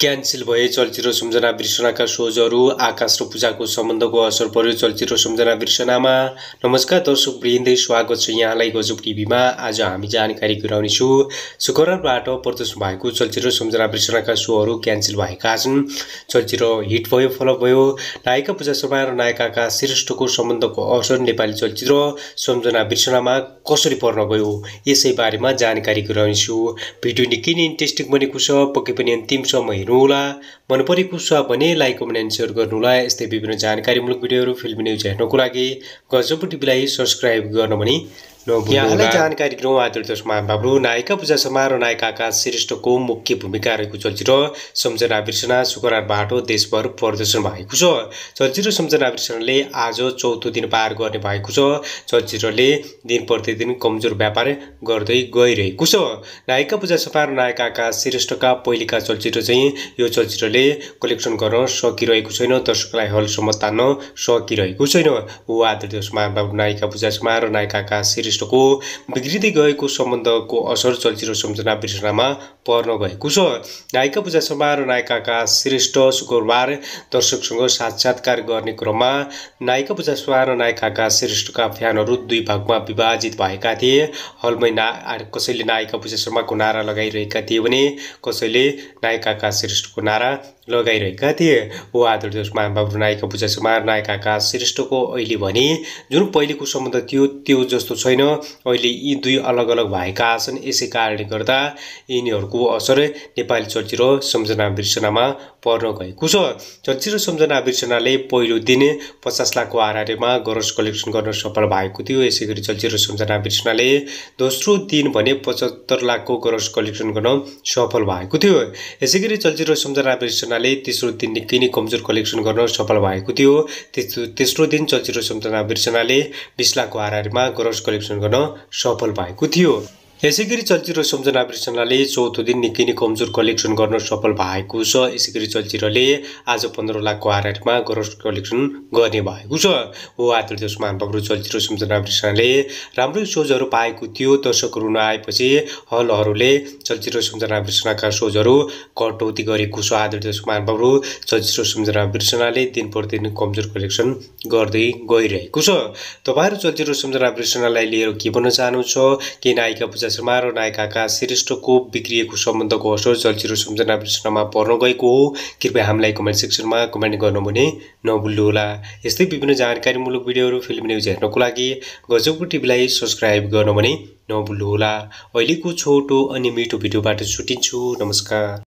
cancel भए चलचित्र सम्झना बिर्सनाका सोजहरू आकाश र पूजाको सम्बन्धको असर पर्यो चलचित्र सम्झना बिर्सनामा नमस्कार दर्शक वृन्दै स्वागत छ यहाँलाई गजब टिभीमा आज हामी जानकारी गराउनेछु शुक्रबारबाट प्रदर्शन भएको चलचित्र सम्झना बिर्सनाका सोहरू क्यान्सल भएका छन् चलचित्र हिट भयो फलप भयो नायिका पूजा शर्मा र नायिकाका श्रेष्ठको सम्बन्धको असर नेपाली चलचित्र सम्झना बिर्सनामा कसरी पर्न गयो यसै बारेमा जानकारी गराउनेछु भिडियो निकै नै इन्ट्रेस्टिङ बनेको छ पक्कै पनि अन्तिमसम्म हेर्नु हेर्नुहोला मन परेको छ भने लाइक कमेन्ट एन्ड सेयर गर्नुहोला यस्तै विभिन्न जानकारीमूलक भिडियोहरू फिल्म न्युज हेर्नको लागि गजब टिभीलाई सब्सक्राइब गर्न पनि यहाँलाई जानकारी गरौँ आदर्शमा हाम्रो नायिका पूजा समारोह र श्रेष्ठको मुख्य भूमिका रहेको चलचित्र सम्झना बिर्सना शुक्रबारबाट देशभर प्रदर्शन भएको छ चलचित्र सम्झना बिर्सनाले आज चौथो दिन पार गर्ने भएको छ चलचित्रले दिन प्रतिदिन कमजोर व्यापार गर्दै गइरहेको छ नायिका पूजा समारोह र श्रेष्ठका पहिलेका चलचित्र चाहिँ यो चलचित्रले कलेक्सन गर्न सकिरहेको छैन दर्शकलाई हलसम्म तान्न सकिरहेको छैन ऊ बाबु नायिका पूजा समारोह र श्रेष्ठको बिग्रिँदै गएको सम्बन्धको असर चलचित्र सम्झना बिर्सनामा पर्न गएको छ नायिका पूजा शर्मा र श्रेष्ठ शुक्रबार दर्शकसँग साक्षात्कार गर्ने क्रममा नायिका पूजा शर्मा र श्रेष्ठका फ्यानहरू दुई भागमा विभाजित भएका थिए हलमै ना कसैले नायिका पूजा शर्माको नारा लगाइरहेका थिए भने कसैले नायिकाका श्रेष्ठको नारा लगाइरहेका थिए हो आदर जोस महाबाबु नायिका पूजा शर्मा नायिकाका श्रेष्ठको अहिले भने जुन पहिलेको सम्बन्ध थियो त्यो जस्तो छैन छैन अहिले यी दुई अलग अलग भएका छन् यसै कारणले गर्दा यिनीहरूको असर नेपाली चलचित्र सम्झना बिर्सनामा पर्न गए कुशो चलचित्र सम्झना विर्सनाले पहिलो दिन पचास लाखको आरआरएमा गरोस कलेक्सन गर्न सफल भएको थियो यसै गरी चलचित्र सम्झना बिर्सनाले दोस्रो दिन भने पचहत्तर लाखको गरोस कलेक्सन गर्न सफल भएको थियो यसै गरी चलचित्र सम्झना विर्सनाले तेस्रो दिन निकै नै कमजोर कलेक्सन गर्न सफल भएको थियो तेस्रो दिन चलचित्र सम्झना बिर्सनाले बिस लाखको आरआरएमा गरोस कलेक्सन गर्न सफल भएको थियो यसै गरी चलचित्र सम्झना विर्सनाले चौथो दिन निकै नै कमजोर कलेक्सन गर्न सफल भएको छ यसै गरी चलचित्रले आज पन्ध्र लाखको हारेटमा ग्रस कलेक्सन गर्ने भएको छ हो जसमा हाम्रो चलचित्र सम्झना विर्सनाले राम्रो सोजहरू पाएको थियो दर्शकहरू नआएपछि हलहरूले चलचित्र सम्झना विर्सनाका सोजहरू कटौती गरेको छ आदर्श महानुभावहरू चलचित्र सम्झना विर्सनाले दिन प्रतिदिन कमजोर कलेक्सन गर्दै गइरहेको छ तपाईँहरू चलचित्र सम्झना विर्सनालाई लिएर के भन्न चाहनुहुन्छ के नायिका र नायिकाका श्रेष्ठको बिग्रिएको सम्बन्धको असर चलचित्र सम्झना प्रश्नमा पर्न गएको हो कृपया हामीलाई कमेन्ट सेक्सनमा कमेन्ट गर्नु भने नभुल्नुहोला यस्तै विभिन्न जानकारीमूलक भिडियोहरू फिल्म न्युज हेर्नको लागि गजबको टिभीलाई सब्सक्राइब गर्नु भने नभुल्नुहोला अहिलेको छोटो अनि मिठो भिडियोबाट छुटिन्छु नमस्कार